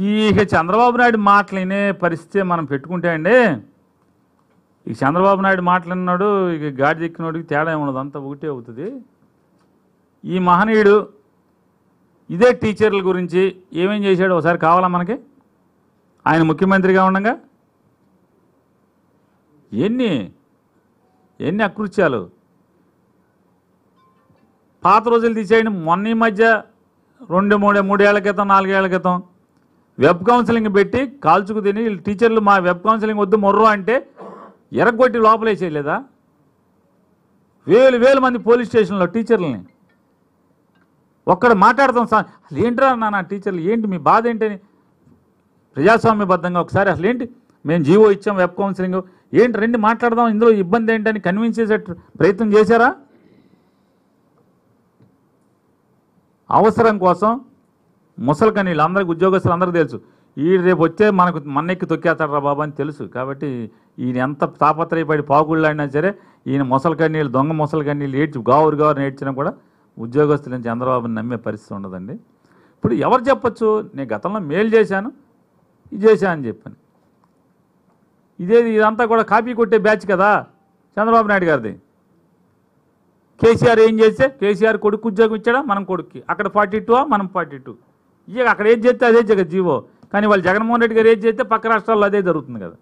ఈ చంద్రబాబు నాయుడు మాటలు వినే పరిస్థితి మనం పెట్టుకుంటే అండి ఇక చంద్రబాబు నాయుడు మాట్లాడినాడు ఇక గాడి దిక్కినోడికి తేడా ఉండదు అంత ఒకటే అవుతుంది ఈ మహనీయుడు ఇదే టీచర్ల గురించి ఏమేం చేశాడు ఒకసారి కావాలా మనకి ఆయన ముఖ్యమంత్రిగా ఉండగా ఎన్ని ఎన్ని అకృత్యాలు పాత రోజులు తీసేయండి మొన్న ఈ మధ్య రెండు మూడే మూడేళ్ల క్రితం నాలుగేళ్ల క్రితం వెబ్ కౌన్సిలింగ్ పెట్టి కాల్చుకు తిని టీచర్లు మా వెబ్ కౌన్సిలింగ్ వద్దు మొర్రో అంటే ఎరగొట్టి లోపలేసేయలేదా వేలు వేల మంది పోలీస్ స్టేషన్లో టీచర్లని ఒక్కడ మాట్లాడతాం సార్ అసలు ఏంట్రా నా టీచర్లు ఏంటి మీ బాధ ఏంటని ప్రజాస్వామ్యబద్ధంగా ఒకసారి అసలు ఏంటి మేము జీవో ఇచ్చాం వెబ్ కౌన్సిలింగ్ ఏంటి రెండు మాట్లాడదాం ఇందులో ఇబ్బంది ఏంటని కన్విన్స్ చేసే ప్రయత్నం చేశారా అవసరం కోసం ముసలికని వీళ్ళందరికీ ఉద్యోగస్తులు అందరికీ తెలుసు ఈ రేపు వచ్చే మనకు మన్నెక్కి తొక్కేస్తాడరా బాబు అని తెలుసు కాబట్టి ఈయన ఎంత తాపత్రయపడి అయినా సరే ఈయన ముసలికన్నీళ్ళు దొంగ ముసలికన్నీళ్ళు ఏడ్చి గావురు గావురు నేడ్చినా కూడా నుంచి చంద్రబాబుని నమ్మే పరిస్థితి ఉండదండి ఇప్పుడు ఎవరు చెప్పచ్చు నేను గతంలో మేలు చేశాను ఇది చేశాను అని చెప్పాను ఇదే ఇదంతా కూడా కాపీ కొట్టే బ్యాచ్ కదా చంద్రబాబు నాయుడు గారిది కేసీఆర్ ఏం చేస్తే కేసీఆర్ కొడుకు ఉద్యోగం ఇచ్చాడా మనం కొడుక్కి అక్కడ ఫార్టీ టూ మనం ఫార్టీ టూ ఇక అక్కడ ఏది చేస్తే అదే జగజ్జీవో కానీ వాళ్ళు జగన్మోహన్ రెడ్డి గారు ఏది చేస్తే పక్క రాష్ట్రాల్లో అదే జరుగుతుంది కదా